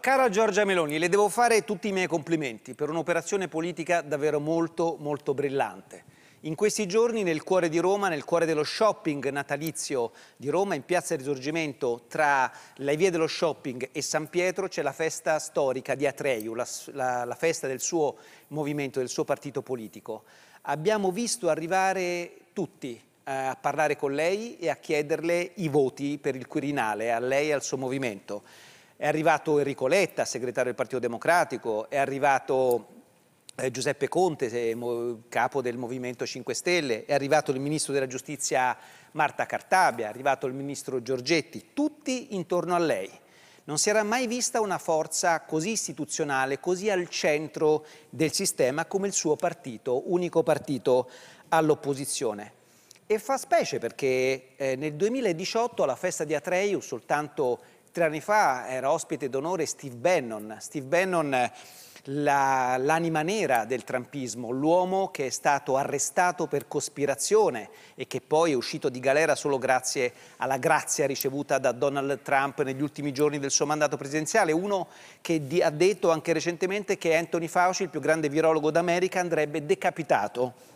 Cara Giorgia Meloni, le devo fare tutti i miei complimenti per un'operazione politica davvero molto, molto brillante. In questi giorni nel cuore di Roma, nel cuore dello shopping natalizio di Roma, in Piazza Risorgimento, tra le vie dello shopping e San Pietro, c'è la festa storica di Atreiu, la, la, la festa del suo movimento, del suo partito politico. Abbiamo visto arrivare tutti, eh, a parlare con lei e a chiederle i voti per il Quirinale, a lei e al suo movimento. È arrivato Enrico Letta, segretario del Partito Democratico, è arrivato eh, Giuseppe Conte, capo del Movimento 5 Stelle, è arrivato il ministro della Giustizia Marta Cartabia, è arrivato il ministro Giorgetti, tutti intorno a lei. Non si era mai vista una forza così istituzionale, così al centro del sistema come il suo partito, unico partito all'opposizione. E fa specie perché eh, nel 2018 alla festa di Atrei, soltanto Tre anni fa era ospite d'onore Steve Bannon. Steve Bannon l'anima nera del trampismo, l'uomo che è stato arrestato per cospirazione e che poi è uscito di galera solo grazie alla grazia ricevuta da Donald Trump negli ultimi giorni del suo mandato presidenziale, uno che di, ha detto anche recentemente che Anthony Fauci, il più grande virologo d'America, andrebbe decapitato.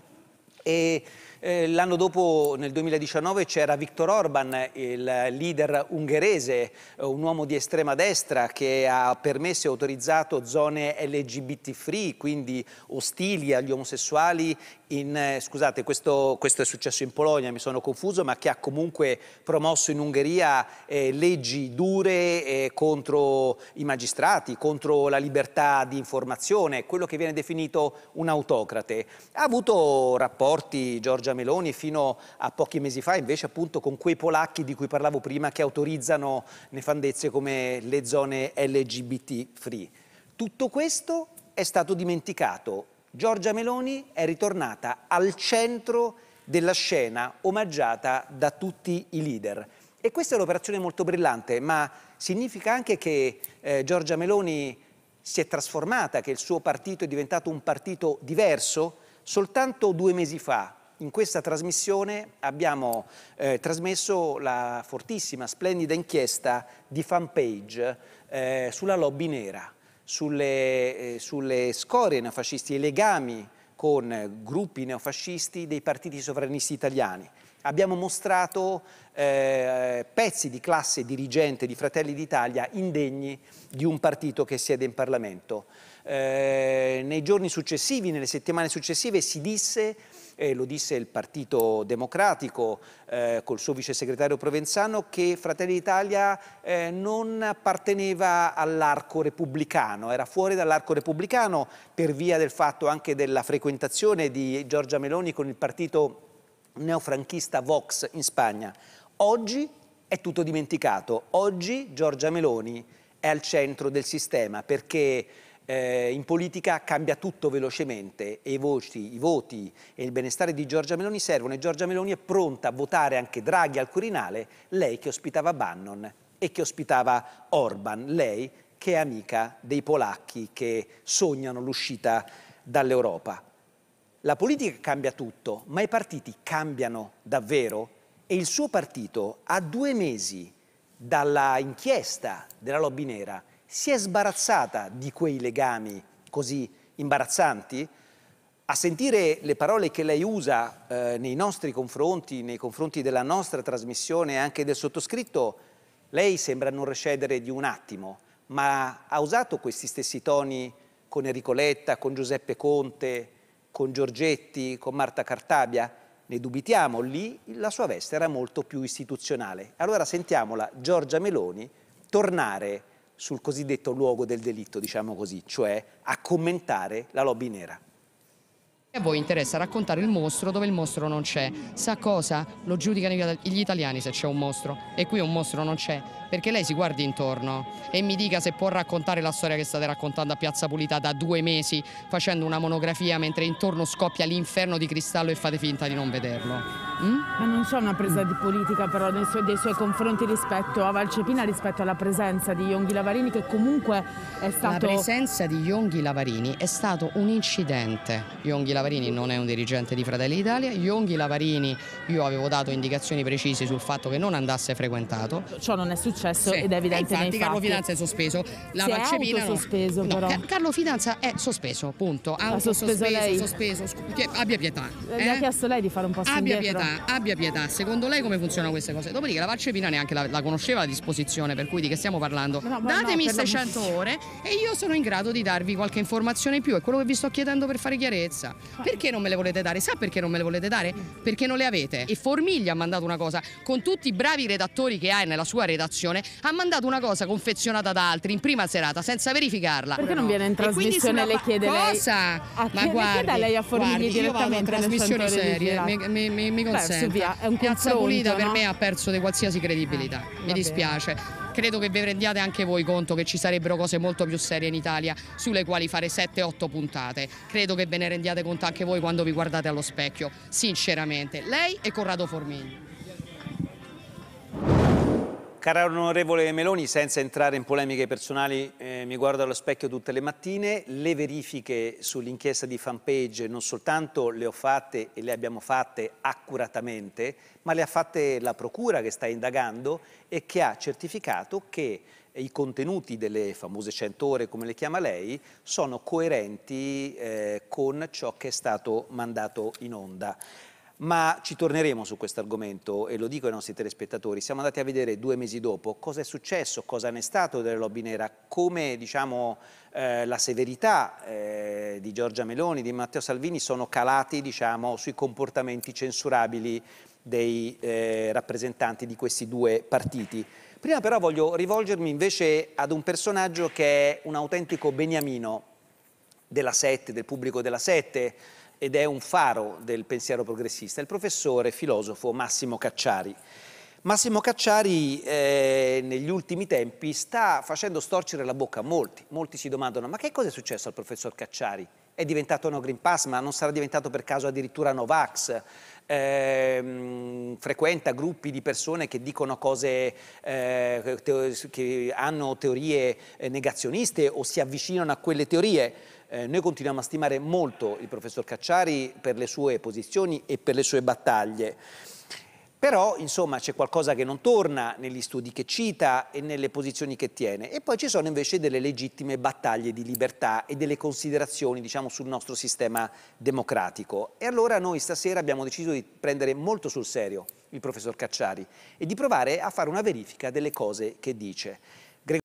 E eh, L'anno dopo, nel 2019, c'era Viktor Orban, il leader ungherese, eh, un uomo di estrema destra che ha permesso e autorizzato zone LGBT free, quindi ostili agli omosessuali in, eh, scusate, questo, questo, è successo in Polonia, mi sono confuso, ma che ha comunque promosso in Ungheria eh, leggi dure eh, contro i magistrati, contro la libertà di informazione, quello che viene definito un autocrate. Ha avuto rapporti, Giorgia Giorgia Meloni fino a pochi mesi fa, invece appunto con quei polacchi di cui parlavo prima che autorizzano nefandezze come le zone LGBT free. Tutto questo è stato dimenticato. Giorgia Meloni è ritornata al centro della scena omaggiata da tutti i leader. E questa è un'operazione molto brillante, ma significa anche che eh, Giorgia Meloni si è trasformata, che il suo partito è diventato un partito diverso? Soltanto due mesi fa in questa trasmissione abbiamo eh, trasmesso la fortissima, splendida inchiesta di fanpage eh, sulla lobby nera, sulle, eh, sulle scorie neofascisti e i legami con gruppi neofascisti dei partiti sovranisti italiani. Abbiamo mostrato eh, pezzi di classe dirigente di Fratelli d'Italia indegni di un partito che siede in Parlamento. Eh, nei giorni successivi, nelle settimane successive, si disse eh, lo disse il Partito Democratico eh, col suo vice segretario Provenzano, che Fratelli d'Italia eh, non apparteneva all'arco repubblicano, era fuori dall'arco repubblicano per via del fatto anche della frequentazione di Giorgia Meloni con il partito neofranchista Vox in Spagna. Oggi è tutto dimenticato, oggi Giorgia Meloni è al centro del sistema perché eh, in politica cambia tutto velocemente e i voti, i voti e il benestare di Giorgia Meloni servono e Giorgia Meloni è pronta a votare anche Draghi al Quirinale, lei che ospitava Bannon e che ospitava Orban, lei che è amica dei polacchi che sognano l'uscita dall'Europa. La politica cambia tutto, ma i partiti cambiano davvero? E il suo partito, a due mesi dalla inchiesta della lobby nera, si è sbarazzata di quei legami così imbarazzanti? A sentire le parole che lei usa eh, nei nostri confronti, nei confronti della nostra trasmissione e anche del sottoscritto, lei sembra non recedere di un attimo, ma ha usato questi stessi toni con Enrico Letta, con Giuseppe Conte, con Giorgetti, con Marta Cartabia? Ne dubitiamo, lì la sua veste era molto più istituzionale. Allora sentiamola Giorgia Meloni tornare sul cosiddetto luogo del delitto, diciamo così, cioè a commentare la lobby nera. A voi interessa raccontare il mostro dove il mostro non c'è. Sa cosa? Lo giudicano gli italiani se c'è un mostro e qui un mostro non c'è perché lei si guardi intorno e mi dica se può raccontare la storia che state raccontando a Piazza Pulita da due mesi facendo una monografia mentre intorno scoppia l'inferno di cristallo e fate finta di non vederlo. Mm? Ma non c'è una presa di politica però nei suoi, dei suoi confronti rispetto a Valcepina, rispetto alla presenza di Yonghi Lavarini che comunque è stato... La presenza di Yonghi Lavarini è stato un incidente. Yonghi Lavarini non è un dirigente di Fratelli d'Italia, Yonghi Lavarini io avevo dato indicazioni precise sul fatto che non andasse frequentato. Ciò non è successo sì. ed è evidente infatti, Carlo Fidanza è sospeso. La si Valcepina è sospeso no. però. No, Carlo Fidanza è sospeso, punto. Ha sospeso, sospeso, sospeso, sospeso. Abbia pietà. Eh? Le ha eh? chiesto lei di fare un po' Abbia pietà abbia pietà. Secondo lei come funzionano queste cose? Dopodiché la Valcepina neanche la, la conosceva a disposizione, per cui di che stiamo parlando? No, Datemi no, 600 ore e io sono in grado di darvi qualche informazione in più, è quello che vi sto chiedendo per fare chiarezza. Ah. Perché non me le volete dare? Sa perché non me le volete dare? Perché non le avete. E Formiglia ha mandato una cosa, con tutti i bravi redattori che ha nella sua redazione, ha mandato una cosa confezionata da altri in prima serata senza verificarla. Perché non viene in trasmissione e le chiede cosa? lei? Cosa? Ah, Ma guardi, chieda lei a Formiglia direttamente io vado a trasmissioni serie, mi, mi, mi, mi Perso, via, è un Piazza confronto, Pulita no? per me ha perso di qualsiasi credibilità. Eh, mi dispiace. Bene. Credo che vi rendiate anche voi conto che ci sarebbero cose molto più serie in Italia sulle quali fare 7-8 puntate. Credo che ve ne rendiate conto anche voi quando vi guardate allo specchio, sinceramente. Lei e Corrado Formigli. Cara onorevole Meloni, senza entrare in polemiche personali, eh, mi guardo allo specchio tutte le mattine, le verifiche sull'inchiesta di fanpage non soltanto le ho fatte e le abbiamo fatte accuratamente, ma le ha fatte la Procura che sta indagando e che ha certificato che i contenuti delle famose 100 ore, come le chiama lei, sono coerenti eh, con ciò che è stato mandato in onda ma ci torneremo su questo argomento e lo dico ai nostri telespettatori. Siamo andati a vedere due mesi dopo cosa è successo, cosa ne è stato delle lobby nera, come diciamo, eh, la severità eh, di Giorgia Meloni, di Matteo Salvini sono calati diciamo, sui comportamenti censurabili dei eh, rappresentanti di questi due partiti. Prima però voglio rivolgermi invece ad un personaggio che è un autentico beniamino della sette, del pubblico della sette, ed è un faro del pensiero progressista, il professore filosofo Massimo Cacciari. Massimo Cacciari eh, negli ultimi tempi sta facendo storcere la bocca a molti. Molti si domandano ma che cosa è successo al professor Cacciari? è diventato no Green Pass, ma non sarà diventato per caso addirittura Novax. Eh, frequenta gruppi di persone che dicono cose eh, che hanno teorie eh, negazioniste o si avvicinano a quelle teorie. Eh, noi continuiamo a stimare molto il professor Cacciari per le sue posizioni e per le sue battaglie. Però, insomma, c'è qualcosa che non torna negli studi che cita e nelle posizioni che tiene. E poi ci sono invece delle legittime battaglie di libertà e delle considerazioni, diciamo, sul nostro sistema democratico. E allora noi stasera abbiamo deciso di prendere molto sul serio il professor Cacciari e di provare a fare una verifica delle cose che dice.